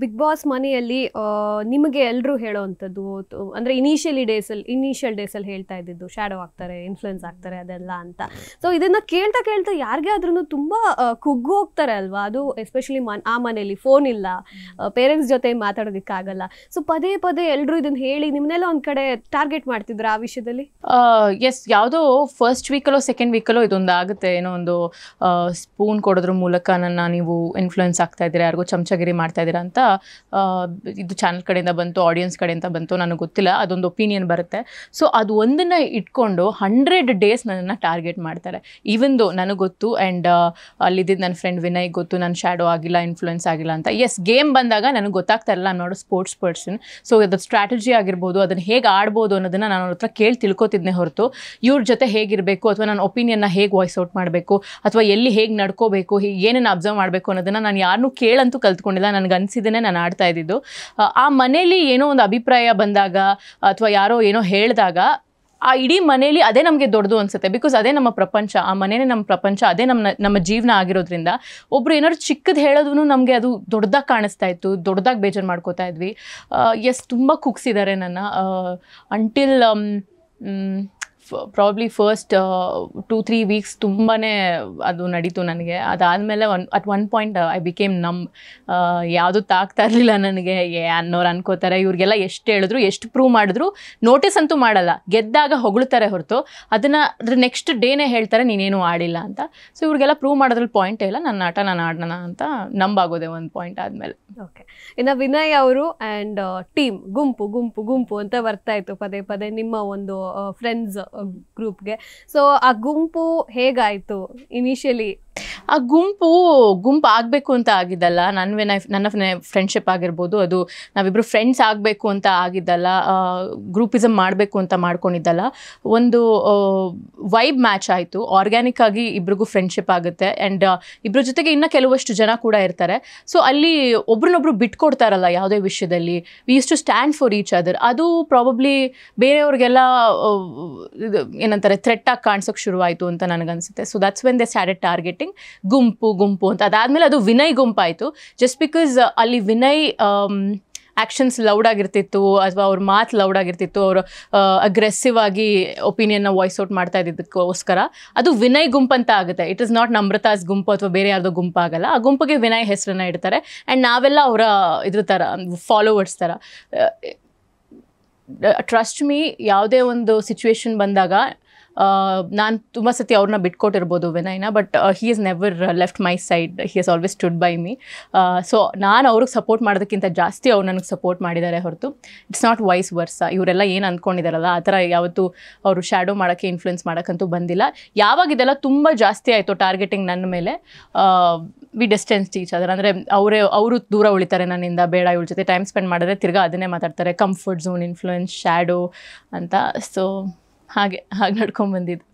big boss ಮನೆಯಲ್ಲಿ ನಿಮಗೆ ಎಲ್ಲರೂ ಹೇಳುವಂಥದ್ದು ಅಂದರೆ ಇನಿಷಿಯಲಿ ಡೇಸಲ್ಲಿ ಇನಿಷಿಯಲ್ ಡೇಸಲ್ಲಿ ಹೇಳ್ತಾ ಇದ್ದಿದ್ದು ಶ್ಯಾಡೋ ಆಗ್ತಾರೆ ಇನ್ಫ್ಲುಯೆನ್ಸ್ ಆಗ್ತಾರೆ ಅದೆಲ್ಲ ಅಂತ ಸೊ ಇದನ್ನು ಕೇಳ್ತಾ ಕೇಳ್ತಾ ಯಾರಿಗೆ ಆದ್ರೂ ತುಂಬ ಕುಗ್ಗೋಗ್ತಾರೆ ಅಲ್ವಾ ಅದು ಎಸ್ಪೆಷಲಿ ಮನ್ ಆ ಮನೆಯಲ್ಲಿ ಫೋನ್ ಇಲ್ಲ ಪೇರೆಂಟ್ಸ್ ಜೊತೆ ಮಾತಾಡೋದಕ್ಕಾಗಲ್ಲ ಸೊ ಪದೇ ಪದೇ ಎಲ್ಲರೂ ಇದನ್ನು ಹೇಳಿ ನಿಮ್ಮನ್ನೆಲ್ಲ ಒಂದು ಕಡೆ ಟಾರ್ಗೆಟ್ ಮಾಡ್ತಿದ್ರು ಆ ವಿಷಯದಲ್ಲಿ ಎಸ್ ಯಾವುದೋ ಫಸ್ಟ್ ವೀಕಲ್ಲೋ ಸೆಕೆಂಡ್ ವೀಕಲ್ಲೋ ಇದೊಂದು ಆಗುತ್ತೆ ಏನೋ ಒಂದು ಸ್ಪೂನ್ ಕೊಡೋದ್ರ ಮೂಲಕ ನನ್ನ ನೀವು ಇನ್ಫ್ಲುಯೆನ್ಸ್ ಆಗ್ತಾ ಇದ್ದೀರಾ ಯಾರಿಗೂ ಚಮಚಗಿರಿ ಮಾಡ್ತಾ ಇದ್ದೀರಾ ಅಂತ ಇದು ಚಾನಲ್ ಕಡೆಯಿಂದ ಬಂತು ಆಡಿಯನ್ಸ್ ಕಡೆಯಿಂದ ಬಂತು ನನಗೆ ಗೊತ್ತಿಲ್ಲ ಅದೊಂದು ಒಪಿನಿಯನ್ ಬರುತ್ತೆ ಸೊ ಅದು ಒಂದನ್ನು ಇಟ್ಕೊಂಡು ಹಂಡ್ರೆಡ್ ಡೇಸ್ ನನ್ನನ್ನು ಟಾರ್ಗೆಟ್ ಮಾಡ್ತಾರೆ ಈವನ್ ದೊ ನನಗೆ ಗೊತ್ತು ಆ್ಯಂಡ್ ಅಲ್ಲಿದ್ದು ನನ್ನ ಫ್ರೆಂಡ್ ವಿನಯ್ ಗೊತ್ತು ನನ್ನ ಶ್ಯಾಡೋ ಆಗಿಲ್ಲ ಇನ್ಫ್ಲೂಯೆನ್ಸ್ ಆಗಿಲ್ಲ ಅಂತ ಎಸ್ ಗೇಮ್ ಬಂದಾಗ ನನಗೆ ಗೊತ್ತಾಗ್ತಾ ಇಲ್ಲ ನಾನು ನೋಡೋ ಸ್ಪೋರ್ಟ್ಸ್ ಪರ್ಸನ್ ಸೊ ಅದು ಸ್ಟ್ರಾಟಜಿ ಆಗಿರ್ಬೋದು ಅದನ್ನು ಹೇಗೆ ಆಡ್ಬೋದು ಅನ್ನೋದನ್ನು ನಾನು ಅವ್ರ ಹತ್ರ ಕೇಳಿ ತಿಳ್ಕೊತಿದ್ನೇ ಹೊರತು ಇವ್ರ ಜೊತೆ ಹೇಗಿರಬೇಕು ಅಥವಾ ನನ್ನ ಒಪಿನಿಯನ್ನ ಹೇಗೆ ವಾಯ್ಸ್ ಔಟ್ ಮಾಡಬೇಕು ಅಥವಾ ಎಲ್ಲಿ ಹೇಗೆ ನಡ್ಕೋಬೇಕು ಏನೇನು ಅಬ್ಸರ್ವ್ ಮಾಡಬೇಕು ಅನ್ನೋದನ್ನು ನಾನು ಯಾರನ್ನೂ ಕೇಳಂತೂ ಕಲ್ತ್ಕೊಂಡಿಲ್ಲ ನನಗೆ ಅನಿಸಿದನ್ನೇ ನಾನು ಆಡ್ತಾ ಇದ್ದಿದ್ದು ಆ ಮನೆಯಲ್ಲಿ ಏನೋ ಒಂದು ಅಭಿಪ್ರಾಯ ಬಂದಾಗ ಅಥವಾ ಯಾರೋ ಏನೋ ಹೇಳಿದಾಗ ಆ ಇಡೀ ಮನೆಯಲ್ಲಿ ಅದೇ ನಮಗೆ ದೊಡ್ಡದು ಅನಿಸುತ್ತೆ ಬಿಕಾಸ್ ಅದೇ ನಮ್ಮ ಪ್ರಪಂಚ ಆ ಮನೆಯೇ ನಮ್ಮ ಪ್ರಪಂಚ ಅದೇ ನಮ್ಮ ನಮ್ಮ ಜೀವನ ಆಗಿರೋದ್ರಿಂದ ಒಬ್ಬರು ಏನಾದ್ರು ಚಿಕ್ಕದು ಹೇಳೋದೂ ನಮಗೆ ಅದು ದೊಡ್ಡದಾಗಿ ಕಾಣಿಸ್ತಾ ಇತ್ತು ದೊಡ್ಡದಾಗಿ ಬೇಜಾರು ಮಾಡ್ಕೋತಾ ಇದ್ವಿ ಎಸ್ ತುಂಬ ಕುಗ್ಸಿದ್ದಾರೆ ನನ್ನ until probably first two three weeks ತುಂಬಾ ಅದು ನಡೀತು ನನಗೆ ಅದಾದಮೇಲೆ one at one point I became numb ಯಾವುದು ತಾಗ್ತಾ ಇರಲಿಲ್ಲ ನನಗೆ ಏ ಅನ್ನೋರು ಅನ್ಕೋತಾರೆ ಇವ್ರಿಗೆಲ್ಲ ಎಷ್ಟು ಹೇಳಿದ್ರು ಎಷ್ಟು ಪ್ರೂವ್ ಮಾಡಿದ್ರು ನೋಟಿಸ್ ಅಂತೂ ಮಾಡಲ್ಲ ಗೆದ್ದಾಗ ಹೊಗಳ್ತಾರೆ ಹೊರತು ಅದನ್ನು ಅದ್ರ ನೆಕ್ಸ್ಟ್ ಡೇನೇ ಹೇಳ್ತಾರೆ ನೀನೇನು ಆಡಿಲ್ಲ ಅಂತ ಸೊ ಇವ್ರಿಗೆಲ್ಲ ಪ್ರೂವ್ ಮಾಡೋದ್ರಲ್ಲಿ ಪಾಯಿಂಟ್ ಇಲ್ಲ ನನ್ನ ಆಟ ನಾನು ಆಡೋಣ ಅಂತ ನಂಬಾಗೋದೆ ಒಂದು ಪಾಯಿಂಟ್ ಆದಮೇಲೆ ಓಕೆ ಇನ್ನು ವಿನಯ್ ಅವರು ಆ್ಯಂಡ್ ಟೀಮ್ ಗುಂಪು ಗುಂಪು ಗುಂಪು ಅಂತ ಬರ್ತಾ ಇತ್ತು ಪದೇ ಪದೇ ನಿಮ್ಮ ಒಂದು ಫ್ರೆಂಡ್ಸ್ uh, ಗ್ರೂಪ್ಗೆ ಸೊ ಆ ಗುಂಪು ಹೇಗಾಯಿತು ಇನಿಷಿಯಲಿ ಆ ಗುಂಪು ಗುಂಪು ಆಗಬೇಕು ಅಂತ ಆಗಿದ್ದಲ್ಲ ನನ್ನ ನನ್ನ ಫ್ರೆಂಡ್ಶಿಪ್ ಆಗಿರ್ಬೋದು ಅದು ನಾವಿಬ್ಬರು ಫ್ರೆಂಡ್ಸ್ ಆಗಬೇಕು ಅಂತ ಆಗಿದ್ದಲ್ಲ ಗ್ರೂಪಿಸಮ್ ಮಾಡಬೇಕು ಅಂತ ಮಾಡ್ಕೊಂಡಿದ್ದಲ್ಲ ಒಂದು ವೈಬ್ ಮ್ಯಾಚ್ ಆಯಿತು ಆರ್ಗ್ಯಾನಿಕ್ ಆಗಿ ಇಬ್ರಿಗೂ ಫ್ರೆಂಡ್ಶಿಪ್ ಆಗುತ್ತೆ ಆ್ಯಂಡ್ ಇಬ್ಬರ ಜೊತೆಗೆ ಇನ್ನೂ ಕೆಲವಷ್ಟು ಜನ ಕೂಡ ಇರ್ತಾರೆ ಸೊ ಅಲ್ಲಿ ಒಬ್ರನ್ನೊಬ್ರು ಬಿಟ್ಕೊಡ್ತಾರಲ್ಲ ಯಾವುದೇ ವಿಷಯದಲ್ಲಿ we used to stand for each other ಅದು ಪ್ರಾಬಬ್ಲಿ ಬೇರೆಯವ್ರಿಗೆಲ್ಲ ಏನಂತಾರೆ ಥ್ರೆಟ್ ಆಗಿ ಕಾಣಿಸೋಕೆ ಶುರುವಾಯಿತು ಅಂತ ನನಗನ್ಸುತ್ತೆ so that's when they started target ಗುಂಪು ಗುಂಪು ಅಂತ ಅದಾದಮೇಲೆ ಅದು ವಿನಯ್ ಗುಂಪಾಯಿತು ಜಸ್ಟ್ ಬಿಕಾಸ್ ಅಲ್ಲಿ ವಿನಯ್ ಆ್ಯಕ್ಷನ್ಸ್ um, ಲೌಡ್ ಆಗಿರ್ತಿತ್ತು ಅಥವಾ ಅವ್ರ ಮಾತು ಲೌಡ್ ಆಗಿರ್ತಿತ್ತು ಅವರು ಅಗ್ರೆಸಿವ್ uh, ಆಗಿ ಒಪಿನಿಯನ್ನ ವಾಯ್ಸ್ ಔಟ್ ಮಾಡ್ತಾ ಇದ್ದಿದ್ದಕ್ಕೋಸ್ಕರ ಅದು ವಿನಯ್ ಗುಂಪು ಅಂತ ಆಗುತ್ತೆ ಇಟ್ ಇಸ್ ನಾಟ್ ನಮ್ರತಾಸ್ ಗುಂಪು ಅಥವಾ ಬೇರೆ ಯಾರ್ದೋ ಗುಂಪು ಆಗಲ್ಲ ಆ ಗುಂಪಿಗೆ ವಿನಯ್ ಹೆಸರನ್ನ ಇಡ್ತಾರೆ ಆ್ಯಂಡ್ ನಾವೆಲ್ಲ ಅವರ ಇದ್ರ ಥರ ಫಾಲೋವರ್ಸ್ ಥರ ಟ್ರಸ್ಟ್ ಮೀ ಯಾವುದೇ ಒಂದು ಸಿಚುವೇಶನ್ ಬಂದಾಗ ನಾನು ತುಂಬ ಸತಿ ಅವ್ರನ್ನ ಬಿಟ್ಕೊಟ್ಟಿರ್ಬೋದು ವಿನಯ್ನ but he is never left my side he is always stood by me so ನಾನು ಅವ್ರಿಗೆ ಸಪೋರ್ಟ್ ಮಾಡೋದಕ್ಕಿಂತ ಜಾಸ್ತಿ ಅವ್ರು ನನಗೆ ಸಪೋರ್ಟ್ ಮಾಡಿದ್ದಾರೆ ಹೊರತು ಇಟ್ಸ್ ನಾಟ್ ವೈಸ್ ವರ್ಸ ಇವರೆಲ್ಲ ಏನು ಅಂದ್ಕೊಂಡಿದಾರಲ್ಲ ಆ ಥರ ಯಾವತ್ತೂ ಅವರು ಶ್ಯಾಡೋ ಮಾಡೋಕ್ಕೆ ಇನ್ಫ್ಲುಯೆನ್ಸ್ ಮಾಡೋಕ್ಕಂತೂ ಬಂದಿಲ್ಲ ಯಾವಾಗ ಇದೆಲ್ಲ ತುಂಬ ಜಾಸ್ತಿ ಆಯಿತು ಟಾರ್ಗೆಟಿಂಗ್ ನನ್ನ ಮೇಲೆ ವಿ ಡಿಸ್ಟೆನ್ಸ್ ಟೀಚ್ ಅದರ ಅಂದರೆ ಅವರೇ ಅವರು ದೂರ ಉಳಿತಾರೆ ನನ್ನಿಂದ ಬೇಡ ಇವಳ ಜೊತೆ ಟೈಮ್ ಸ್ಪೆಂಡ್ ಮಾಡಿದ್ರೆ ತಿರ್ಗಾ ಅದನ್ನೇ ಮಾತಾಡ್ತಾರೆ ಕಂಫರ್ಟ್ ಝೋನ್ ಇನ್ಫ್ಲುಯೆನ್ಸ್ ಶ್ಯಾಡೋ ಅಂತ ಸೊ ಹಾಗೆ ಹಾಗೆ ನಡ್ಕೊಂಡು ಬಂದಿದ್ದು